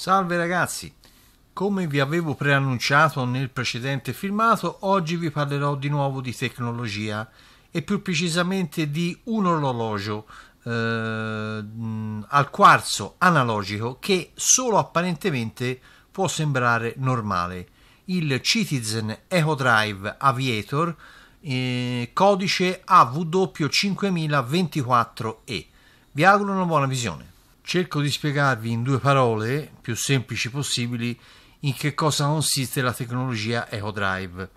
Salve ragazzi, come vi avevo preannunciato nel precedente filmato, oggi vi parlerò di nuovo di tecnologia e più precisamente di un orologio eh, al quarzo analogico che solo apparentemente può sembrare normale, il Citizen Eco Drive Aviator eh, codice AW5024E. Vi auguro una buona visione. Cerco di spiegarvi in due parole, più semplici possibili, in che cosa consiste la tecnologia EcoDrive.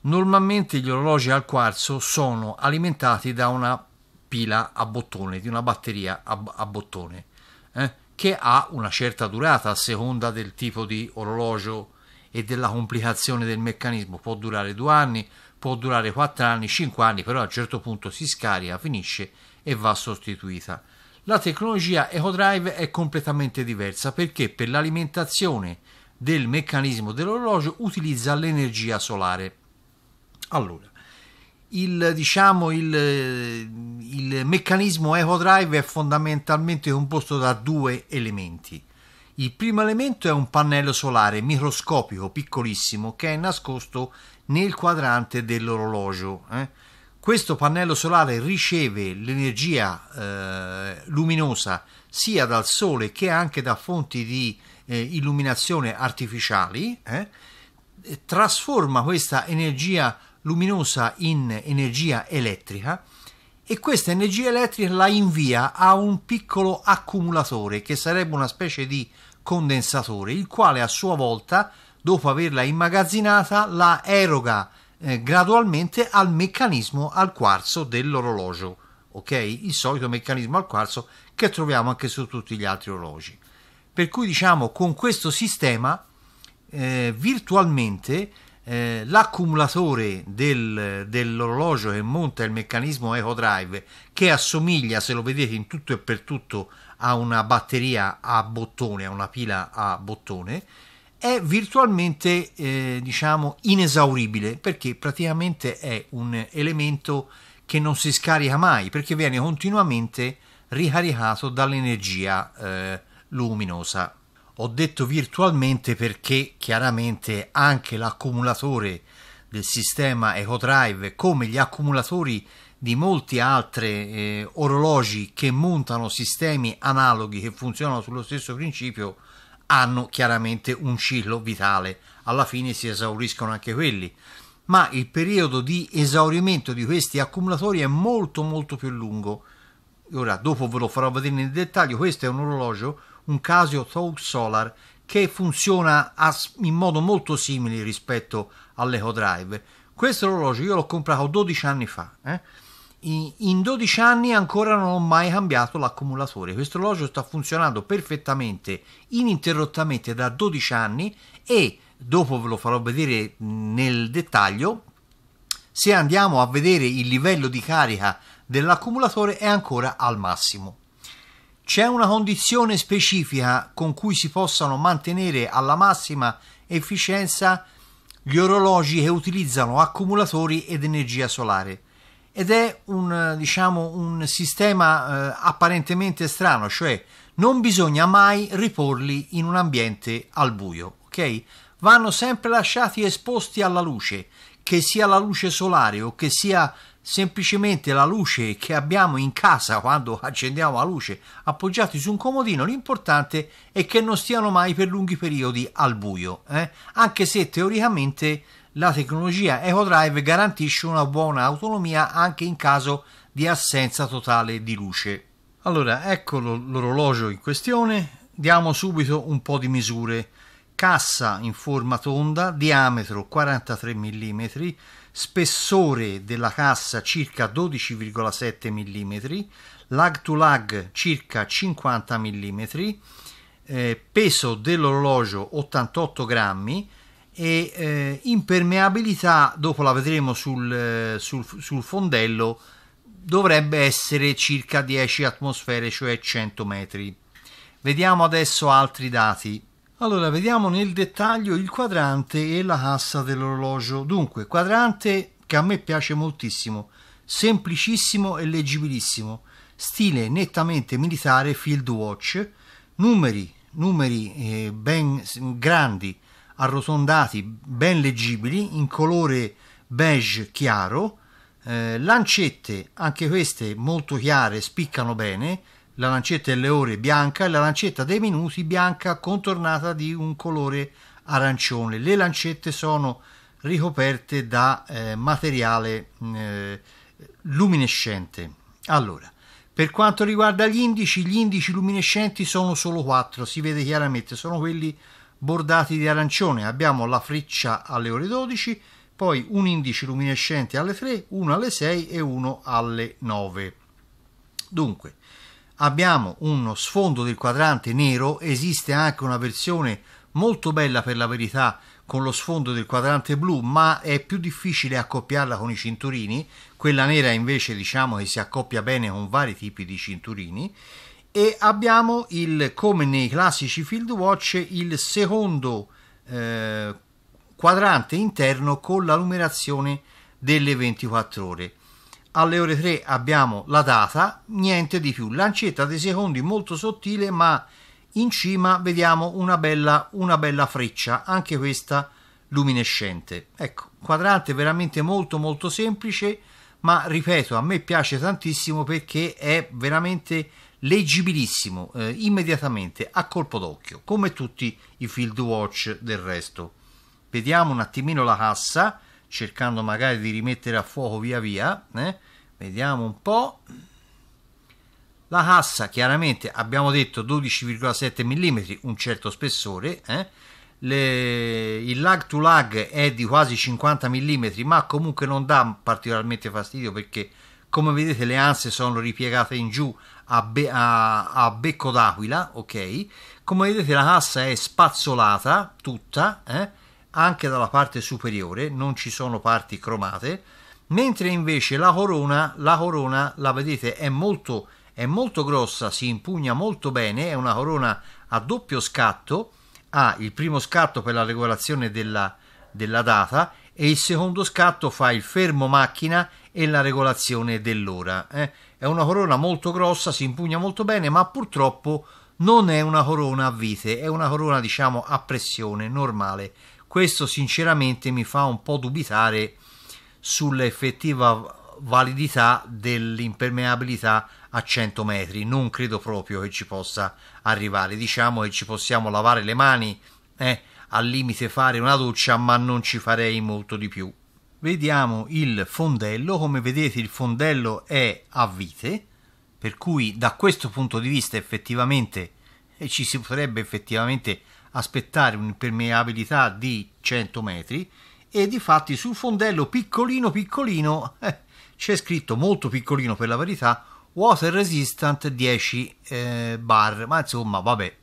Normalmente gli orologi al quarzo sono alimentati da una pila a bottone, di una batteria a, a bottone, eh, che ha una certa durata a seconda del tipo di orologio e della complicazione del meccanismo. Può durare due anni, può durare quattro anni, cinque anni, però a un certo punto si scarica, finisce e va sostituita. La tecnologia EcoDrive è completamente diversa perché per l'alimentazione del meccanismo dell'orologio utilizza l'energia solare. Allora, il, diciamo, il, il meccanismo EcoDrive è fondamentalmente composto da due elementi. Il primo elemento è un pannello solare microscopico, piccolissimo, che è nascosto nel quadrante dell'orologio. Eh? Questo pannello solare riceve l'energia eh, luminosa sia dal sole che anche da fonti di eh, illuminazione artificiali, eh, trasforma questa energia luminosa in energia elettrica e questa energia elettrica la invia a un piccolo accumulatore che sarebbe una specie di condensatore, il quale a sua volta, dopo averla immagazzinata, la eroga eh, gradualmente al meccanismo al quarzo dell'orologio, ok? Il solito meccanismo al quarzo che troviamo anche su tutti gli altri orologi. Per cui diciamo con questo sistema eh, virtualmente eh, l'accumulatore del, dell'orologio che monta il meccanismo EcoDrive che assomiglia se lo vedete in tutto e per tutto a una batteria a bottone, a una pila a bottone è virtualmente eh, diciamo inesauribile perché praticamente è un elemento che non si scarica mai perché viene continuamente ricaricato dall'energia eh, luminosa. Ho detto virtualmente perché chiaramente anche l'accumulatore del sistema EcoDrive come gli accumulatori di molti altri eh, orologi che montano sistemi analoghi che funzionano sullo stesso principio hanno chiaramente un ciclo vitale, alla fine si esauriscono anche quelli, ma il periodo di esaurimento di questi accumulatori è molto molto più lungo. Ora, dopo ve lo farò vedere nel dettaglio, questo è un orologio, un Casio Talk Solar, che funziona in modo molto simile rispetto all'EcoDrive. Questo orologio io l'ho comprato 12 anni fa. Eh? in 12 anni ancora non ho mai cambiato l'accumulatore. Questo orologio sta funzionando perfettamente, ininterrottamente da 12 anni e dopo ve lo farò vedere nel dettaglio. Se andiamo a vedere il livello di carica dell'accumulatore è ancora al massimo. C'è una condizione specifica con cui si possano mantenere alla massima efficienza gli orologi che utilizzano accumulatori ed energia solare ed è un, diciamo, un sistema eh, apparentemente strano, cioè non bisogna mai riporli in un ambiente al buio, ok? Vanno sempre lasciati esposti alla luce, che sia la luce solare o che sia semplicemente la luce che abbiamo in casa quando accendiamo la luce appoggiati su un comodino, l'importante è che non stiano mai per lunghi periodi al buio, eh? anche se teoricamente la tecnologia EcoDrive garantisce una buona autonomia anche in caso di assenza totale di luce. Allora, eccolo l'orologio in questione, diamo subito un po' di misure. Cassa in forma tonda, diametro 43 mm, spessore della cassa circa 12,7 mm, lag to lag circa 50 mm, eh, peso dell'orologio 88 grammi, e eh, impermeabilità, dopo la vedremo sul, eh, sul, sul, fondello, dovrebbe essere circa 10 atmosfere, cioè 100 metri. Vediamo adesso altri dati. Allora, vediamo nel dettaglio il quadrante e la cassa dell'orologio. Dunque, quadrante che a me piace moltissimo, semplicissimo e leggibilissimo, stile nettamente militare Field Watch, numeri, numeri eh, ben grandi, arrotondati, ben leggibili, in colore beige chiaro, eh, lancette, anche queste molto chiare, spiccano bene, la lancetta delle ore bianca e la lancetta dei minuti bianca contornata di un colore arancione. Le lancette sono ricoperte da eh, materiale eh, luminescente. Allora, per quanto riguarda gli indici, gli indici luminescenti sono solo 4, si vede chiaramente, sono quelli bordati di arancione. Abbiamo la freccia alle ore 12, poi un indice luminescente alle 3, uno alle 6 e uno alle 9. Dunque, abbiamo uno sfondo del quadrante nero, esiste anche una versione molto bella per la verità con lo sfondo del quadrante blu, ma è più difficile accoppiarla con i cinturini, quella nera invece diciamo che si accoppia bene con vari tipi di cinturini e abbiamo il, come nei classici field watch il secondo eh, quadrante interno con la numerazione delle 24 ore alle ore 3 abbiamo la data niente di più lancetta dei secondi molto sottile ma in cima vediamo una bella, una bella freccia anche questa luminescente ecco quadrante veramente molto molto semplice ma ripeto a me piace tantissimo perché è veramente leggibilissimo eh, immediatamente a colpo d'occhio, come tutti i Field Watch del resto. Vediamo un attimino la cassa, cercando magari di rimettere a fuoco via via, eh? vediamo un po'. La cassa chiaramente abbiamo detto 12,7 mm, un certo spessore, eh? Le, il lag to lag è di quasi 50 mm, ma comunque non dà particolarmente fastidio perché come vedete le anse sono ripiegate in giù a, be a, a becco d'aquila ok come vedete la cassa è spazzolata tutta eh? anche dalla parte superiore non ci sono parti cromate mentre invece la corona la corona la vedete è molto è molto grossa si impugna molto bene è una corona a doppio scatto ha ah, il primo scatto per la regolazione della, della data e il secondo scatto fa il fermo macchina e la regolazione dell'ora. Eh? È una corona molto grossa, si impugna molto bene, ma purtroppo non è una corona a vite, è una corona diciamo a pressione normale. Questo sinceramente mi fa un po' dubitare sull'effettiva validità dell'impermeabilità a 100 metri. Non credo proprio che ci possa arrivare. Diciamo che ci possiamo lavare le mani, eh, al limite fare una doccia, ma non ci farei molto di più vediamo il fondello come vedete il fondello è a vite per cui da questo punto di vista effettivamente eh, ci si potrebbe effettivamente aspettare un'impermeabilità di 100 metri e di fatti sul fondello piccolino piccolino eh, c'è scritto molto piccolino per la verità water resistant 10 eh, bar ma insomma vabbè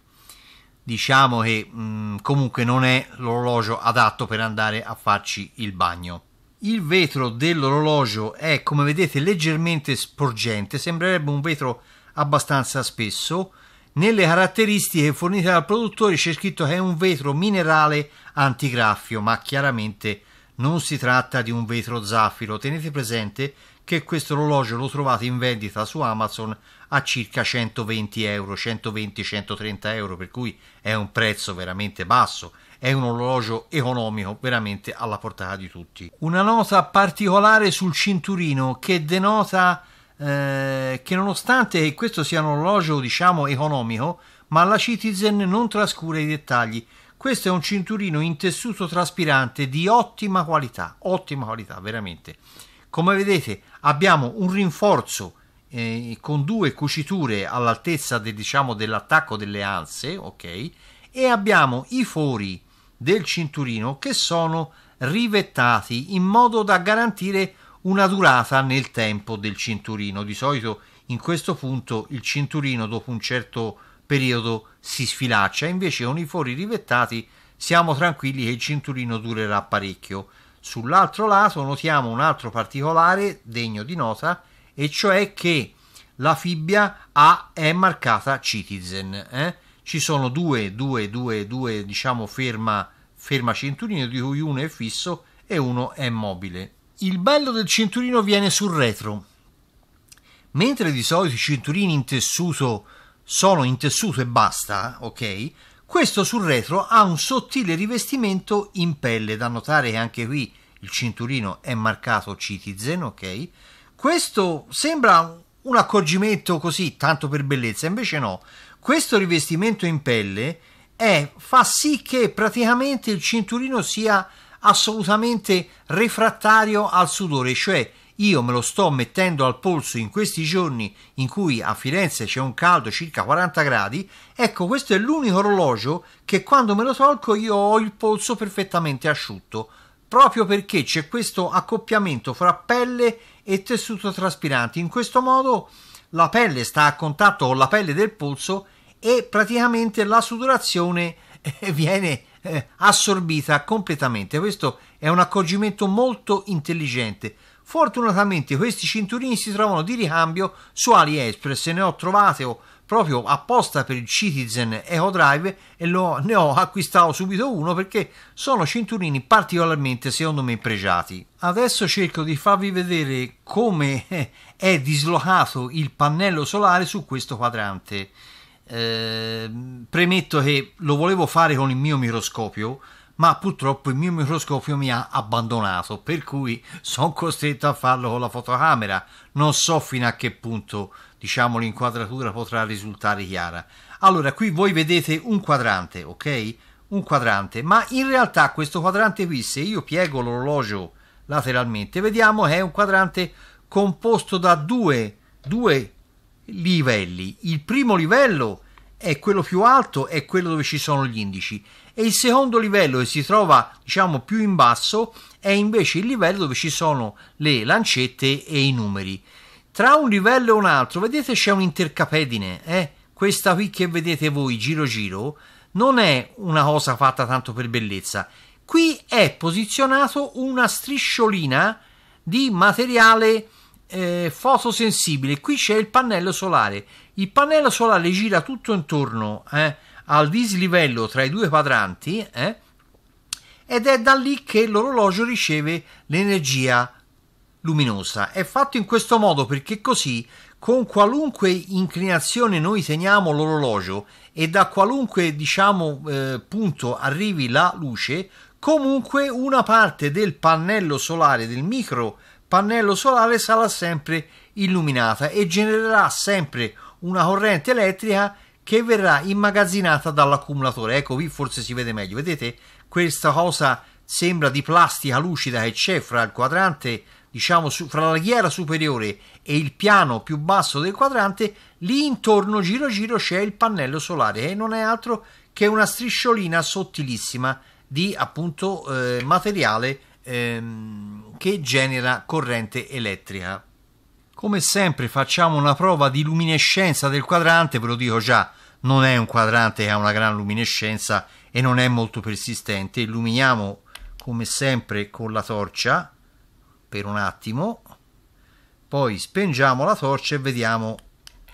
diciamo che mh, mm, comunque non è l'orologio adatto per andare a farci il bagno il vetro dell'orologio è, come vedete, leggermente sporgente, sembrerebbe un vetro abbastanza spesso. Nelle caratteristiche fornite dal produttore c'è scritto che è un vetro minerale antigraffio, ma chiaramente non si tratta di un vetro zaffiro. Tenete presente che questo orologio lo trovate in vendita su Amazon a circa 120 euro, 120-130 euro, per cui è un prezzo veramente basso è un orologio economico veramente alla portata di tutti. Una nota particolare sul cinturino che denota eh, che nonostante questo sia un orologio diciamo economico, ma la Citizen non trascura i dettagli. Questo è un cinturino in tessuto traspirante di ottima qualità, ottima qualità veramente. Come vedete abbiamo un rinforzo eh, con due cuciture all'altezza de, diciamo, dell'attacco delle anse, ok? E abbiamo i fori del cinturino che sono rivettati in modo da garantire una durata nel tempo del cinturino. Di solito in questo punto il cinturino dopo un certo periodo si sfilaccia, invece con i fori rivettati siamo tranquilli che il cinturino durerà parecchio. Sull'altro lato notiamo un altro particolare degno di nota, e cioè che la fibbia A è marcata Citizen. Eh? ci sono due, due, due, due diciamo ferma, ferma cinturino, di cui uno è fisso e uno è mobile. Il bello del cinturino viene sul retro. Mentre di solito i cinturini in tessuto sono in tessuto e basta, ok? Questo sul retro ha un sottile rivestimento in pelle, da notare che anche qui il cinturino è marcato Citizen, ok? Questo sembra un accorgimento così, tanto per bellezza, invece no. Questo rivestimento in pelle è, fa sì che praticamente il cinturino sia assolutamente refrattario al sudore, cioè io me lo sto mettendo al polso in questi giorni in cui a Firenze c'è un caldo circa 40 gradi, ecco questo è l'unico orologio che quando me lo tolgo io ho il polso perfettamente asciutto, proprio perché c'è questo accoppiamento fra pelle e tessuto traspirante. In questo modo la pelle sta a contatto con la pelle del polso e praticamente la sudorazione eh, viene eh, assorbita completamente. Questo è un accorgimento molto intelligente. Fortunatamente questi cinturini si trovano di ricambio su AliExpress, ne ho trovate proprio apposta per il Citizen Eco Drive e lo, ne ho acquistato subito uno perché sono cinturini particolarmente secondo me pregiati. Adesso cerco di farvi vedere come eh, è dislocato il pannello solare su questo quadrante. Ehm, premetto che lo volevo fare con il mio microscopio, ma purtroppo il mio microscopio mi ha abbandonato, per cui sono costretto a farlo con la fotocamera. Non so fino a che punto, diciamo, l'inquadratura potrà risultare chiara. Allora, qui voi vedete un quadrante, ok? Un quadrante, ma in realtà questo quadrante qui, se io piego l'orologio lateralmente, vediamo che è un quadrante composto da due, due livelli. Il primo livello è quello più alto, è quello dove ci sono gli indici e il secondo livello che si trova diciamo più in basso è invece il livello dove ci sono le lancette e i numeri. Tra un livello e un altro, vedete c'è un'intercapedine, eh? questa qui che vedete voi giro giro non è una cosa fatta tanto per bellezza. Qui è posizionato una strisciolina di materiale eh, fotosensibile. Qui c'è il pannello solare. Il pannello solare gira tutto intorno eh, al dislivello tra i due quadranti eh, ed è da lì che l'orologio riceve l'energia luminosa. È fatto in questo modo perché così con qualunque inclinazione noi teniamo l'orologio e da qualunque diciamo eh, punto arrivi la luce, comunque una parte del pannello solare del micro pannello solare sarà sempre illuminata e genererà sempre una corrente elettrica che verrà immagazzinata dall'accumulatore. Ecco, qui forse si vede meglio. Vedete questa cosa sembra di plastica lucida che c'è fra il quadrante, diciamo su, fra la ghiera superiore e il piano più basso del quadrante, lì intorno giro giro c'è il pannello solare e non è altro che una strisciolina sottilissima di appunto eh, materiale ehm, che genera corrente elettrica. Come sempre facciamo una prova di luminescenza del quadrante, ve lo dico già, non è un quadrante che ha una gran luminescenza e non è molto persistente. Illuminiamo come sempre con la torcia per un attimo, poi spengiamo la torcia e vediamo,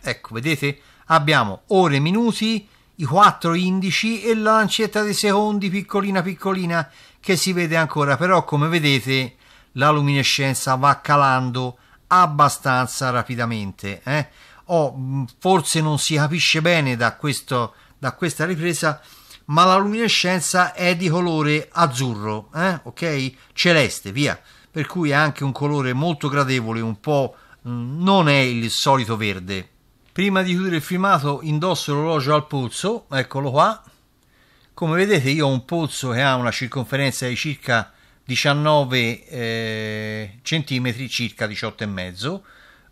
ecco vedete abbiamo ore, e minuti, i quattro indici e l'ancetta dei secondi piccolina piccolina che si vede ancora, però come vedete la luminescenza va calando abbastanza rapidamente. Eh? Oh, forse non si capisce bene da, questo, da questa ripresa, ma la luminescenza è di colore azzurro, eh? ok? Celeste, via. Per cui è anche un colore molto gradevole, un po' mm, non è il solito verde prima di chiudere il filmato indosso l'orologio al polso eccolo qua come vedete io ho un polso che ha una circonferenza di circa 19 eh, cm circa 18,5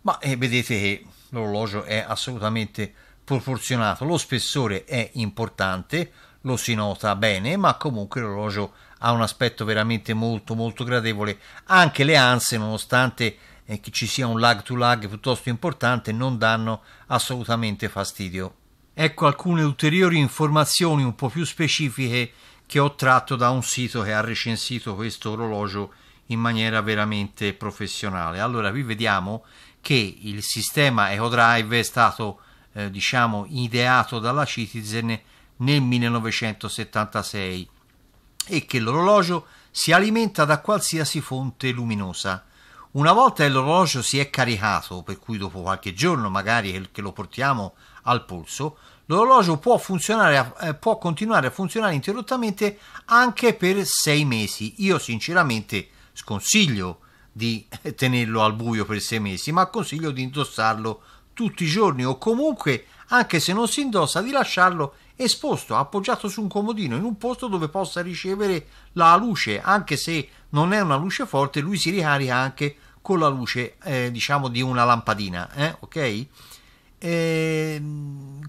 ma eh, vedete che l'orologio è assolutamente proporzionato lo spessore è importante lo si nota bene ma comunque l'orologio ha un aspetto veramente molto molto gradevole anche le anse nonostante e che ci sia un lag to lag piuttosto importante non danno assolutamente fastidio. Ecco alcune ulteriori informazioni un po' più specifiche che ho tratto da un sito che ha recensito questo orologio in maniera veramente professionale. Allora vi vediamo che il sistema EcoDrive è stato eh, diciamo ideato dalla Citizen nel 1976 e che l'orologio si alimenta da qualsiasi fonte luminosa. Una volta l'orologio si è caricato, per cui dopo qualche giorno magari che lo portiamo al polso, l'orologio può, eh, può continuare a funzionare interrottamente anche per sei mesi. Io sinceramente sconsiglio di eh, tenerlo al buio per sei mesi, ma consiglio di indossarlo tutti i giorni o comunque, anche se non si indossa, di lasciarlo esposto, appoggiato su un comodino, in un posto dove possa ricevere la luce, anche se non è una luce forte, lui si ricarica anche con la luce, eh, diciamo, di una lampadina, eh? ok? Eh,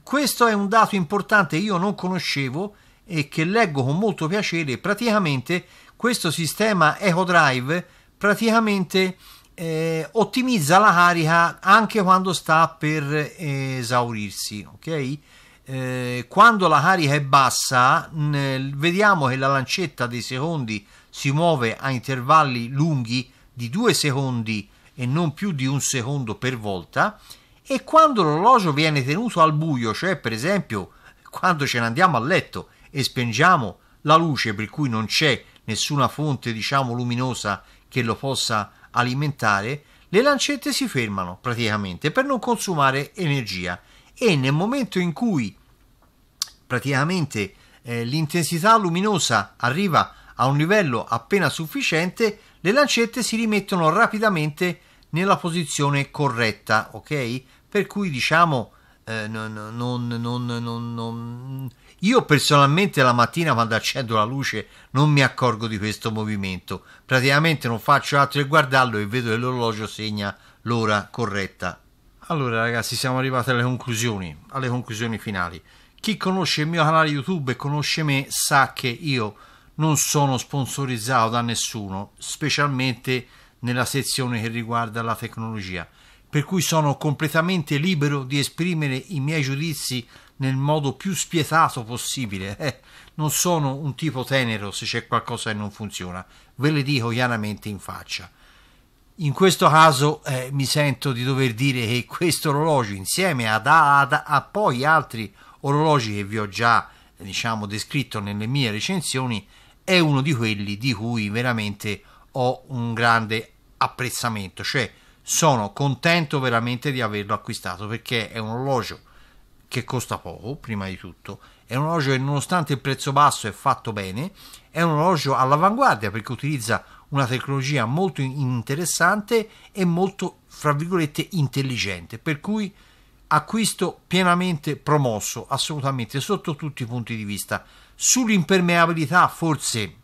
questo è un dato importante che io non conoscevo e che leggo con molto piacere. Praticamente questo sistema EcoDrive praticamente eh, ottimizza la carica anche quando sta per eh, esaurirsi, ok? Eh, quando la carica è bassa mh, vediamo che la lancetta dei secondi si muove a intervalli lunghi di due secondi e non più di un secondo per volta e quando l'orologio viene tenuto al buio, cioè per esempio quando ce ne andiamo a letto e spengiamo la luce per cui non c'è nessuna fonte diciamo luminosa che lo possa alimentare, le lancette si fermano praticamente per non consumare energia e nel momento in cui Praticamente eh, l'intensità luminosa arriva a un livello appena sufficiente, le lancette si rimettono rapidamente nella posizione corretta, ok? Per cui diciamo eh, non, non, non, non, io personalmente la mattina quando accendo la luce non mi accorgo di questo movimento, praticamente non faccio altro che guardarlo e vedo che l'orologio segna l'ora corretta. Allora ragazzi siamo arrivati alle conclusioni, alle conclusioni finali. Chi conosce il mio canale YouTube e conosce me sa che io non sono sponsorizzato da nessuno, specialmente nella sezione che riguarda la tecnologia, per cui sono completamente libero di esprimere i miei giudizi nel modo più spietato possibile. Eh, non sono un tipo tenero se c'è qualcosa che non funziona, ve le dico chiaramente in faccia. In questo caso eh, mi sento di dover dire che questo orologio, insieme ad, ad, a poi altri orologi, orologi che vi ho già diciamo, descritto nelle mie recensioni è uno di quelli di cui veramente ho un grande apprezzamento, cioè sono contento veramente di averlo acquistato perché è un orologio che costa poco, prima di tutto, è un orologio che nonostante il prezzo basso è fatto bene, è un orologio all'avanguardia perché utilizza una tecnologia molto interessante e molto, fra virgolette, intelligente, per cui acquisto pienamente promosso, assolutamente, sotto tutti i punti di vista. Sull'impermeabilità forse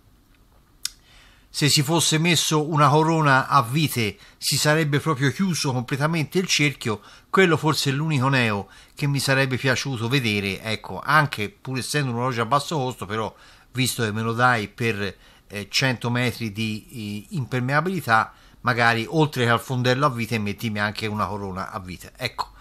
se si fosse messo una corona a vite si sarebbe proprio chiuso completamente il cerchio, quello forse è l'unico neo che mi sarebbe piaciuto vedere, ecco, anche pur essendo un orologio a basso costo, però visto che me lo dai per eh, 100 metri di eh, impermeabilità, magari oltre che al fondello a vite mettimi anche una corona a vite, ecco.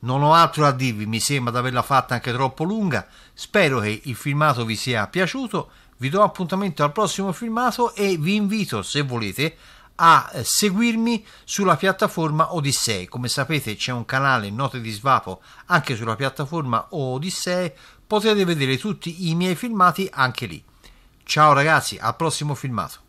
Non ho altro da dirvi, mi sembra di averla fatta anche troppo lunga. Spero che il filmato vi sia piaciuto. Vi do appuntamento al prossimo filmato e vi invito, se volete, a eh, seguirmi sulla piattaforma Odissei. Come sapete c'è un canale Note di Svapo anche sulla piattaforma Odissei. Potete vedere tutti i miei filmati anche lì. Ciao ragazzi, al prossimo filmato.